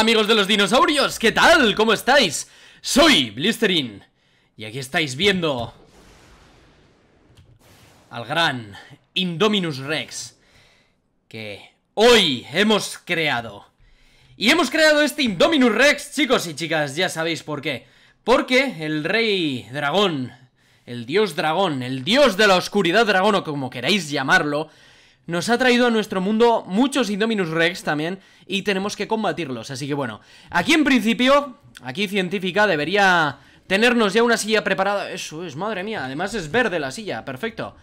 amigos de los dinosaurios, ¿qué tal? ¿Cómo estáis? Soy Blisterin y aquí estáis viendo al gran Indominus Rex que hoy hemos creado. Y hemos creado este Indominus Rex, chicos y chicas, ya sabéis por qué. Porque el rey dragón, el dios dragón, el dios de la oscuridad dragón o como queráis llamarlo, nos ha traído a nuestro mundo muchos Indominus Rex también y tenemos que combatirlos. Así que bueno, aquí en principio, aquí científica debería tenernos ya una silla preparada. Eso es, madre mía, además es verde la silla, perfecto.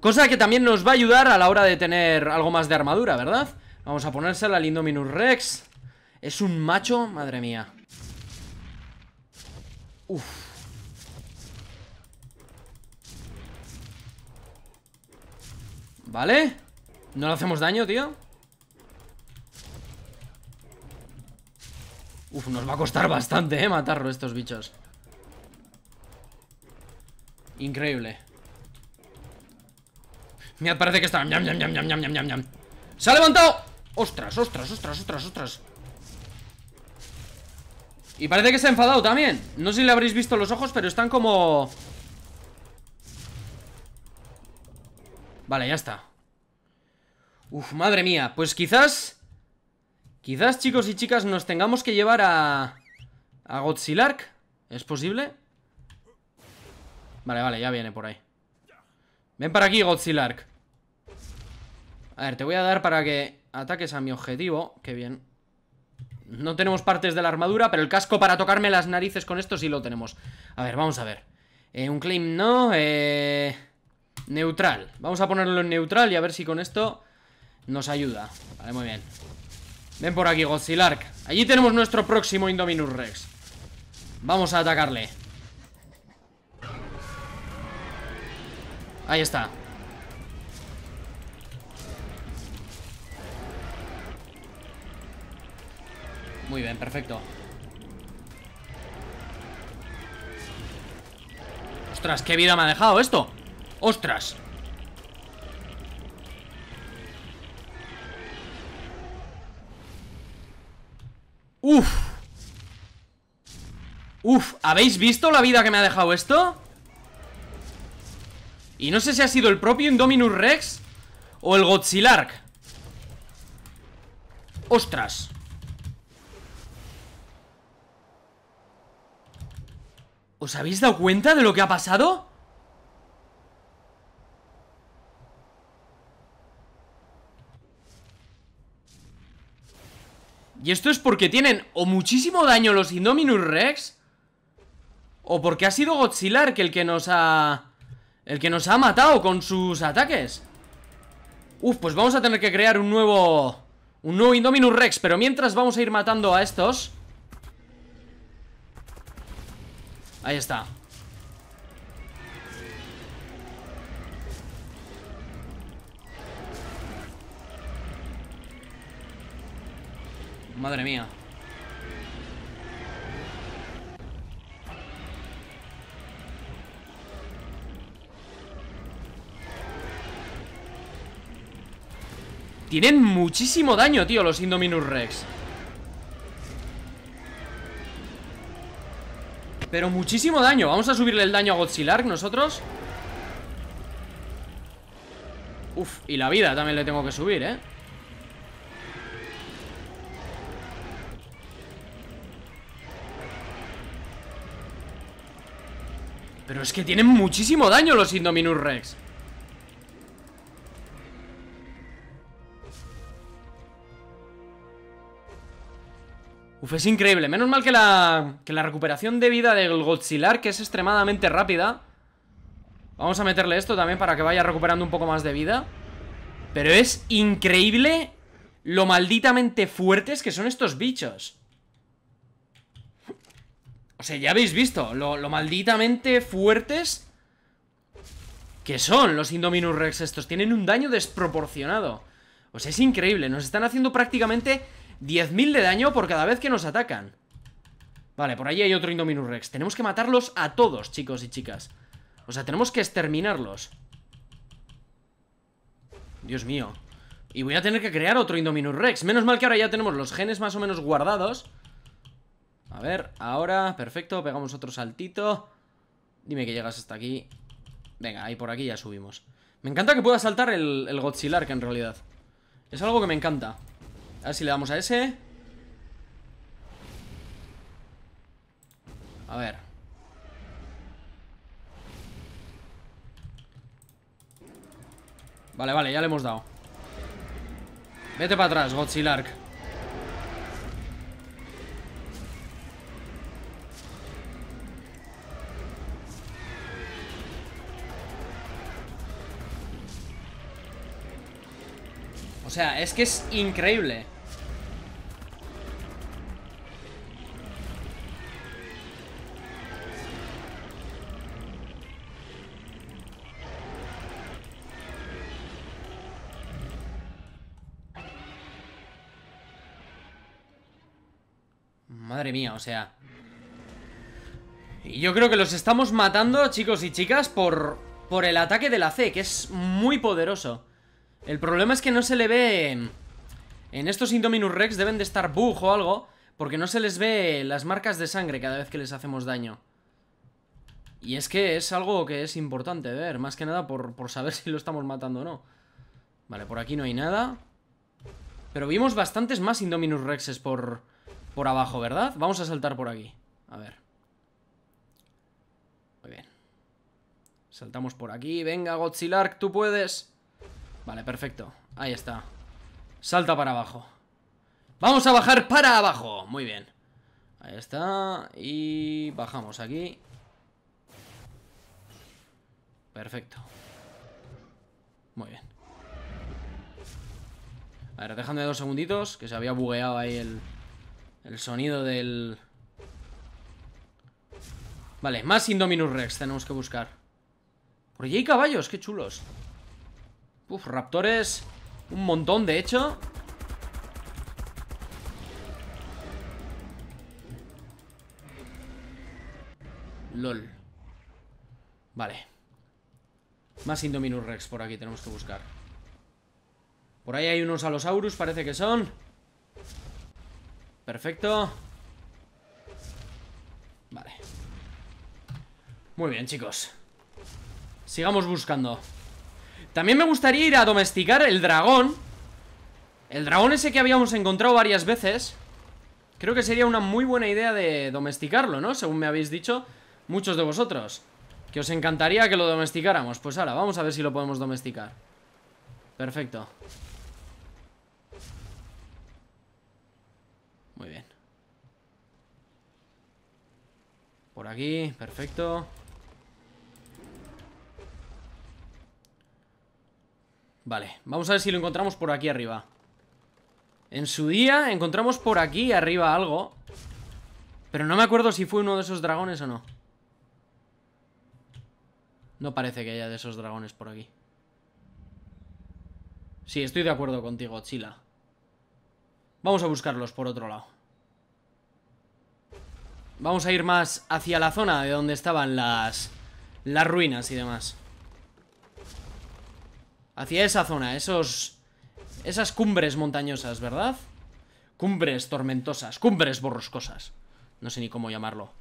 Cosa que también nos va a ayudar a la hora de tener algo más de armadura, ¿verdad? Vamos a ponérsela al Indominus Rex. Es un macho, madre mía. Uf. ¿Vale? ¿No le hacemos daño, tío? Uf, nos va a costar bastante, eh, matarlo estos bichos Increíble Mira, parece que está se ha levantado! ¡Ostras, ostras, ostras, ostras, ostras! Y parece que se ha enfadado también No sé si le habréis visto los ojos, pero están como... Vale, ya está Uf, madre mía, pues quizás Quizás, chicos y chicas, nos tengamos que llevar a... A Godzilla. ¿Es posible? Vale, vale, ya viene por ahí Ven para aquí, Godzilla. A ver, te voy a dar para que ataques a mi objetivo Qué bien No tenemos partes de la armadura, pero el casco para tocarme las narices con esto sí lo tenemos A ver, vamos a ver eh, Un claim no, eh, Neutral Vamos a ponerlo en neutral y a ver si con esto nos ayuda Vale, muy bien Ven por aquí, Godzilla Allí tenemos nuestro próximo Indominus Rex Vamos a atacarle Ahí está Muy bien, perfecto Ostras, qué vida me ha dejado esto Ostras Uf Uf, ¿habéis visto la vida que me ha dejado esto? Y no sé si ha sido el propio Indominus Rex O el Godzillark Ostras ¿Os habéis dado cuenta de lo que ha pasado? Y esto es porque tienen o muchísimo daño los Indominus Rex O porque ha sido Godzilla el que, el que nos ha... El que nos ha matado con sus ataques Uf, pues vamos a tener que crear un nuevo... Un nuevo Indominus Rex Pero mientras vamos a ir matando a estos Ahí está Madre mía. Tienen muchísimo daño, tío, los Indominus Rex. Pero muchísimo daño. Vamos a subirle el daño a Godzilla nosotros. Uf, y la vida también le tengo que subir, ¿eh? Pero es que tienen muchísimo daño los Indominus Rex Uf, es increíble. Menos mal que la, que la recuperación de vida del Godzilla, que es extremadamente rápida. Vamos a meterle esto también para que vaya recuperando un poco más de vida. Pero es increíble lo malditamente fuertes que son estos bichos. O sea, ya habéis visto lo, malditamente fuertes que son los Indominus Rex estos. Tienen un daño desproporcionado. O sea, es increíble. Nos están haciendo prácticamente 10.000 de daño por cada vez que nos atacan. Vale, por ahí hay otro Indominus Rex. Tenemos que matarlos a todos, chicos y chicas. O sea, tenemos que exterminarlos. Dios mío. Y voy a tener que crear otro Indominus Rex. Menos mal que ahora ya tenemos los genes más o menos guardados a ver, ahora, perfecto, pegamos otro saltito Dime que llegas hasta aquí Venga, ahí por aquí ya subimos Me encanta que pueda saltar el, el Godzilla en realidad Es algo que me encanta A ver si le damos a ese A ver Vale, vale, ya le hemos dado Vete para atrás, Godzilla O sea, es que es increíble. Madre mía, o sea... Y yo creo que los estamos matando, chicos y chicas, por, por el ataque de la C, que es muy poderoso. El problema es que no se le ve... En, estos Indominus Rex deben de estar bug o algo, porque no se les ve las marcas de sangre cada vez que les hacemos daño. Y es que es algo que es importante ver, más que nada por, saber si lo estamos matando o no. Vale, por aquí no hay nada. Pero vimos bastantes más Indominus Rexes por, por abajo, ¿verdad? Vamos a saltar por aquí. A ver. Muy bien. Saltamos por aquí. Venga, Godzilla, tú puedes. Vale, perfecto. Ahí está. Salta para abajo. Vamos a bajar para abajo. Muy bien. Ahí está. Y bajamos aquí. Perfecto. Muy bien. A ver, déjame dos segunditos, que se había bugueado ahí el, el sonido del... Vale, más Indominus Rex tenemos que buscar. Por allí hay caballos, qué chulos. Uf, raptores Un montón, de hecho LOL Vale Más Indominus Rex por aquí tenemos que buscar Por ahí hay unos Alosaurus, parece que son Perfecto Vale Muy bien, chicos Sigamos buscando también me gustaría ir a domesticar el dragón El dragón ese que habíamos encontrado varias veces Creo que sería una muy buena idea de domesticarlo, ¿no? Según me habéis dicho muchos de vosotros Que os encantaría que lo domesticáramos Pues ahora, vamos a ver si lo podemos domesticar Perfecto Muy bien Por aquí, perfecto Vale, vamos a ver si lo encontramos por aquí arriba En su día encontramos por aquí arriba algo Pero no me acuerdo si fue uno de esos dragones o no No parece que haya de esos dragones por aquí Sí, estoy de acuerdo contigo, Chila Vamos a buscarlos por otro lado Vamos a ir más hacia la zona de donde estaban las, las ruinas y demás Hacia esa zona, esos... Esas cumbres montañosas, ¿verdad? Cumbres tormentosas, cumbres borroscosas. No sé ni cómo llamarlo.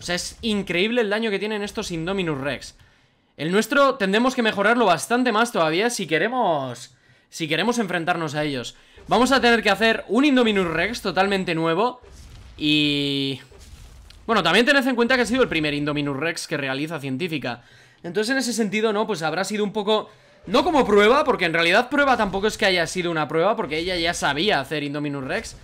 O sea, es increíble el daño que tienen estos Indominus Rex. El nuestro tendremos que mejorarlo bastante más todavía si queremos... Si queremos enfrentarnos a ellos. Vamos a tener que hacer un Indominus Rex totalmente nuevo. Y... Bueno, también tened en cuenta que ha sido el primer Indominus Rex que realiza científica. Entonces, en ese sentido, ¿no? Pues habrá sido un poco no como prueba, porque en realidad prueba tampoco es que haya sido una prueba, porque ella ya sabía hacer Indominus Rex.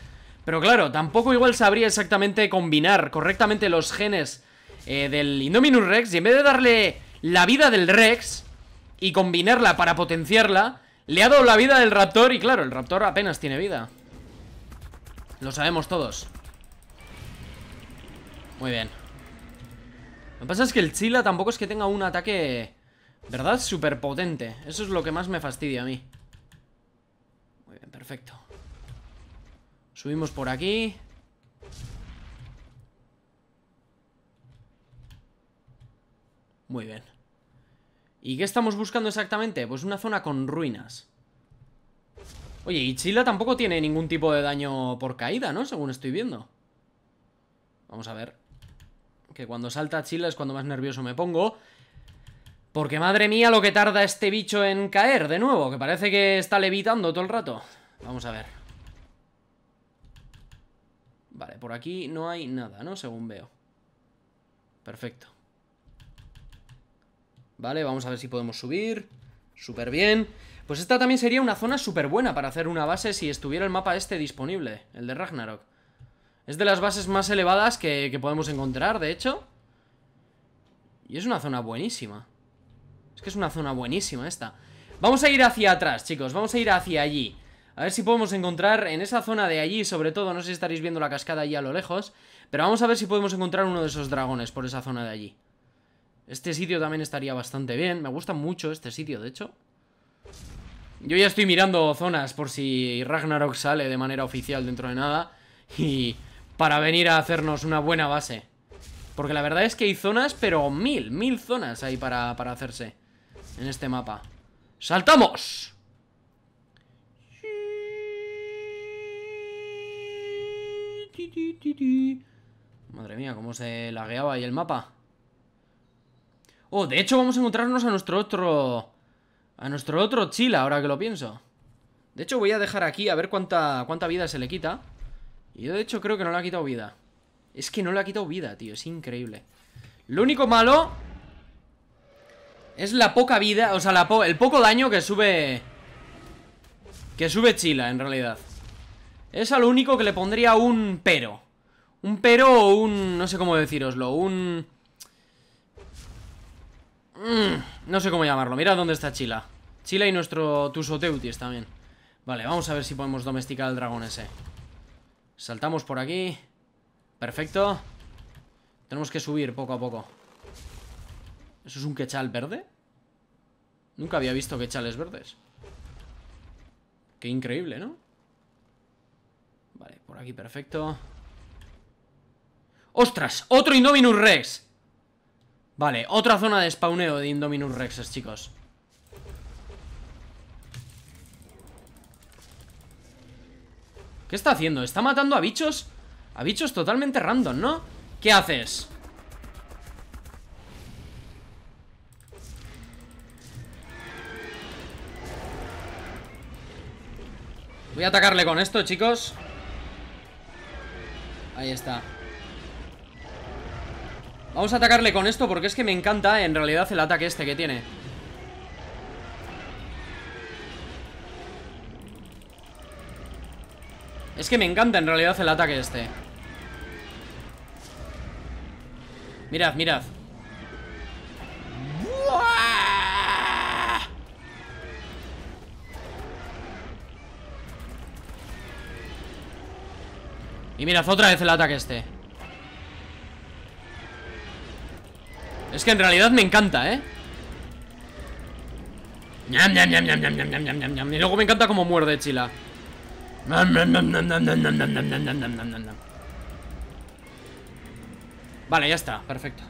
Pero claro, tampoco igual sabría exactamente combinar correctamente los genes eh, del Indominus Rex. Y en vez de darle la vida del Rex y combinarla para potenciarla, le ha dado la vida del Raptor y claro, el Raptor apenas tiene vida. Lo sabemos todos. Muy bien. Lo que pasa es que el Chila tampoco es que tenga un ataque ¿Verdad? Súper potente. Eso es lo que más me fastidia a mí. Muy bien, perfecto. Subimos por aquí. Muy bien. ¿Y qué estamos buscando exactamente? Pues una zona con ruinas. Oye, y Chila tampoco tiene ningún tipo de daño por caída, ¿no? Según estoy viendo. Vamos a ver. Que cuando salta Chila es cuando más nervioso me pongo. Porque madre mía lo que tarda este bicho en caer de nuevo, que parece que está levitando todo el rato. Vamos a ver. Vale, por aquí no hay nada, ¿no? Según veo. Perfecto. Vale, vamos a ver si podemos subir. Súper bien. Pues esta también sería una zona súper buena para hacer una base si estuviera el mapa este disponible, el de Ragnarok. Es de las bases más elevadas que, que podemos encontrar, de hecho. Y es una zona buenísima. Es que es una zona buenísima esta Vamos a ir hacia atrás, chicos Vamos a ir hacia allí A ver si podemos encontrar en esa zona de allí Sobre todo, no sé si estaréis viendo la cascada allí a lo lejos Pero vamos a ver si podemos encontrar uno de esos dragones Por esa zona de allí Este sitio también estaría bastante bien Me gusta mucho este sitio, de hecho Yo ya estoy mirando zonas Por si Ragnarok sale de manera oficial dentro de nada Y para venir a hacernos una buena base Porque la verdad es que hay zonas, pero mil, mil zonas ahí para, para hacerse en este mapa ¡Saltamos! Madre mía, cómo se lagueaba ahí el mapa Oh, de hecho vamos a encontrarnos a nuestro otro... A nuestro otro Chila, ahora que lo pienso De hecho voy a dejar aquí a ver cuánta, cuánta vida se le quita Y yo de hecho creo que no le ha quitado vida Es que no le ha quitado vida, tío, es increíble Lo único malo es la poca vida, o sea, el poco daño que sube... Que sube Chila, en realidad. Es a lo único que le pondría un pero. Un pero o un... no sé cómo deciroslo, un... Mm, no sé cómo llamarlo, mira dónde está Chila. Chila y nuestro Tusoteutis también. Vale, vamos a ver si podemos domesticar al dragón ese. Saltamos por aquí. Perfecto. Tenemos que subir poco a poco. ¿Eso es un quechal verde? Nunca había visto quechales verdes. Qué increíble, ¿no? Vale, por aquí perfecto. ¡Ostras! ¡Otro Indominus Rex! Vale, otra zona de spawneo de Indominus Rexes, chicos. ¿Qué está haciendo? ¿Está matando a bichos? A bichos totalmente random, ¿no? ¿Qué haces? Voy a atacarle con esto, chicos Ahí está Vamos a atacarle con esto porque es que me encanta en realidad el ataque este que tiene Es que me encanta en realidad el ataque este Mirad, mirad Y mirad, otra vez el ataque este Es que en realidad me encanta, ¿eh? Y luego me encanta como muerde Chila Vale, ya está, perfecto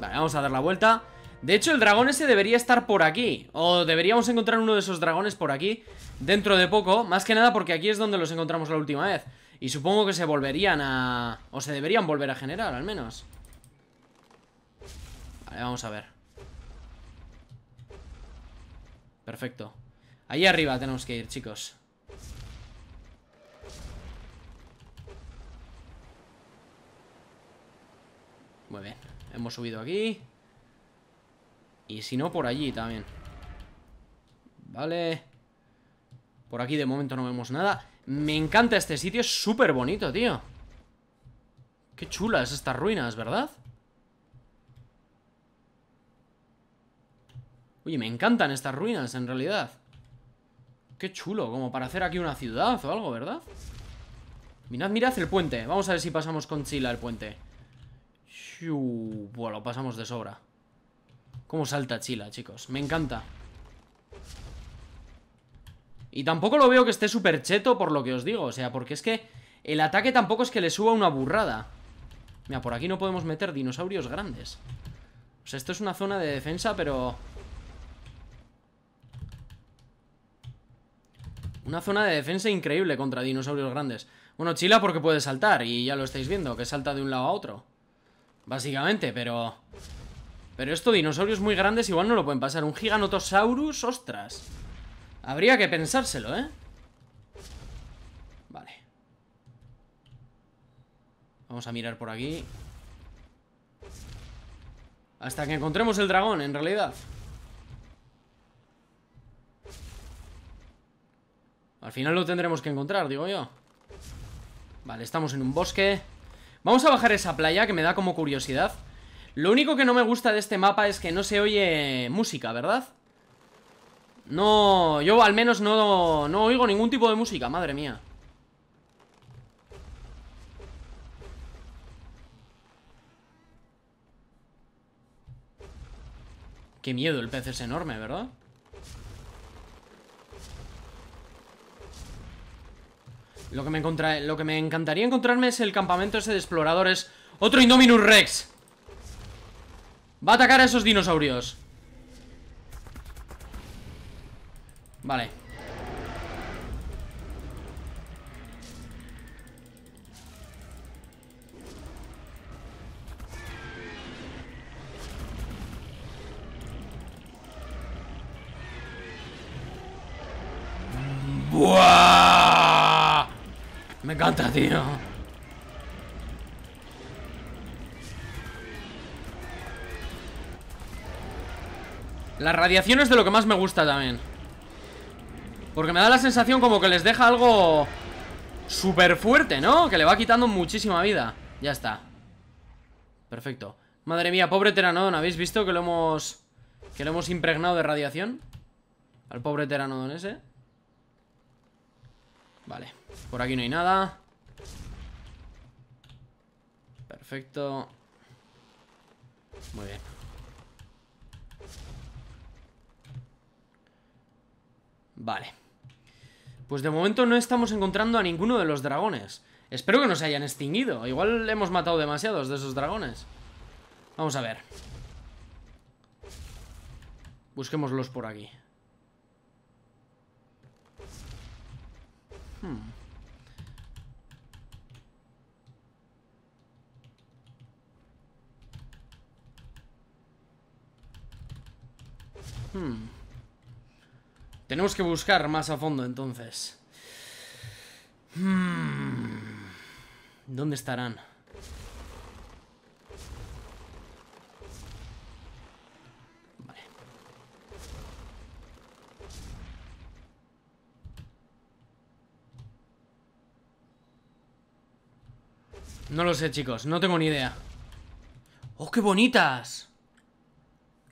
Vale, vamos a dar la vuelta de hecho, el dragón ese debería estar por aquí O deberíamos encontrar uno de esos dragones por aquí Dentro de poco Más que nada porque aquí es donde los encontramos la última vez Y supongo que se volverían a... O se deberían volver a generar, al menos Vale, vamos a ver Perfecto Ahí arriba tenemos que ir, chicos Muy bien Hemos subido aquí y si no, por allí también Vale Por aquí de momento no vemos nada Me encanta este sitio, es súper bonito, tío Qué chulas estas ruinas, ¿verdad? Oye, me encantan estas ruinas, en realidad Qué chulo, como para hacer aquí una ciudad o algo, ¿verdad? Mirad, mirad el puente Vamos a ver si pasamos con Chila el puente Bueno, lo pasamos de sobra Cómo salta Chila, chicos. Me encanta. Y tampoco lo veo que esté súper cheto por lo que os digo. O sea, porque es que el ataque tampoco es que le suba una burrada. Mira, por aquí no podemos meter dinosaurios grandes. O sea, esto es una zona de defensa, pero... Una zona de defensa increíble contra dinosaurios grandes. Bueno, Chila porque puede saltar, y ya lo estáis viendo, que salta de un lado a otro. Básicamente, pero... Pero estos dinosaurios muy grandes igual no lo pueden pasar. Un giganotosaurus, ostras. Habría que pensárselo, ¿eh? Vale. Vamos a mirar por aquí. Hasta que encontremos el dragón, en realidad. Al final lo tendremos que encontrar, digo yo. Vale, estamos en un bosque. Vamos a bajar esa playa que me da como curiosidad. Lo único que no me gusta de este mapa es que no se oye música, ¿verdad? No, yo al menos no, oigo ningún tipo de música, madre mía Qué miedo, el pez es enorme, ¿verdad? Lo que, me lo que me encantaría encontrarme es el campamento ese de exploradores ¡Otro Indominus Rex! Va a atacar a esos dinosaurios Vale Me encanta, tío La radiación es de lo que más me gusta también Porque me da la sensación como que les deja algo Súper fuerte, ¿no? Que le va quitando muchísima vida Ya está Perfecto Madre mía, pobre Teranodon ¿Habéis visto que lo hemos... Que lo hemos impregnado de radiación? Al pobre Teranodon ese Vale Por aquí no hay nada Perfecto Muy bien Vale. Pues de momento no estamos encontrando a ninguno de los dragones. Espero que no se hayan extinguido. Igual hemos matado demasiados de esos dragones. Vamos a ver. Busquémoslos por aquí. Hmm. Hmm. Tenemos que buscar más a fondo entonces. Hmm. ¿Dónde estarán? No lo sé, chicos. No tengo ni idea. ¡Oh, qué bonitas!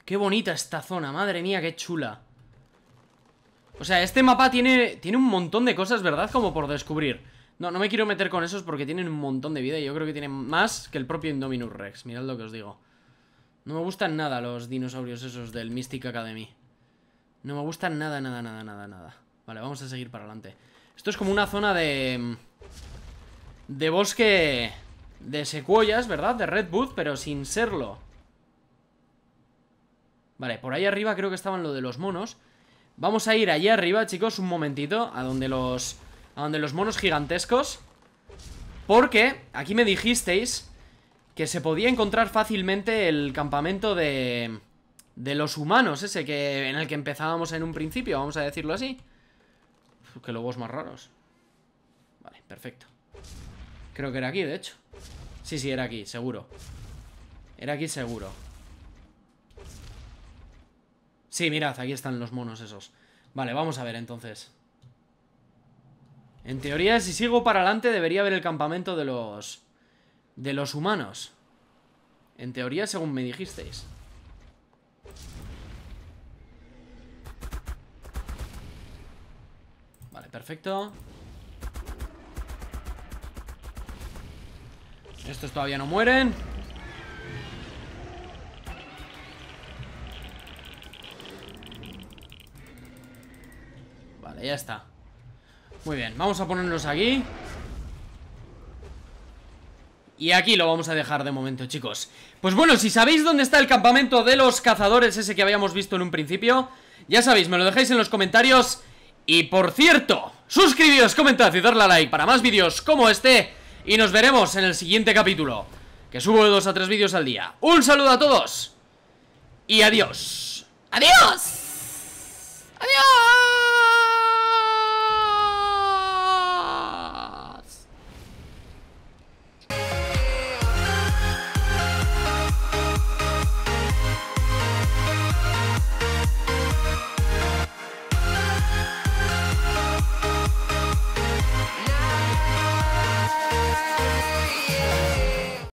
¡Qué bonita esta zona! ¡Madre mía, qué chula! O sea, este mapa tiene, tiene un montón de cosas, ¿verdad? Como por descubrir No, no me quiero meter con esos porque tienen un montón de vida Y yo creo que tienen más que el propio Indominus Rex Mirad lo que os digo No me gustan nada los dinosaurios esos del Mystic Academy No me gustan nada, nada, nada, nada, nada Vale, vamos a seguir para adelante Esto es como una zona de... De bosque... De secuoyas, ¿verdad? De Redwood, pero sin serlo Vale, por ahí arriba creo que estaban lo de los monos Vamos a ir allí arriba, chicos, un momentito A donde los, a donde los monos gigantescos Porque aquí me dijisteis Que se podía encontrar fácilmente el campamento de... De los humanos, ese que en el que empezábamos en un principio, vamos a decirlo así Que lobos más raros Vale, perfecto Creo que era aquí, de hecho Sí, sí, era aquí, seguro Era aquí seguro Sí, mirad, aquí están los monos esos. Vale, vamos a ver entonces. En teoría, si sigo para adelante, debería haber el campamento de los... De los humanos. En teoría, según me dijisteis. Vale, perfecto. Estos todavía no mueren. ya está Muy bien, vamos a ponernos aquí y aquí lo vamos a dejar de momento, chicos Pues bueno, si sabéis dónde está el campamento de los cazadores Ese que habíamos visto en un principio Ya sabéis, me lo dejáis en los comentarios Y por cierto, suscribíos, comentad y darle a like Para más vídeos como este Y nos veremos en el siguiente capítulo Que subo de a tres vídeos al día Un saludo a todos Y adiós ¡Adiós! ¡Adiós!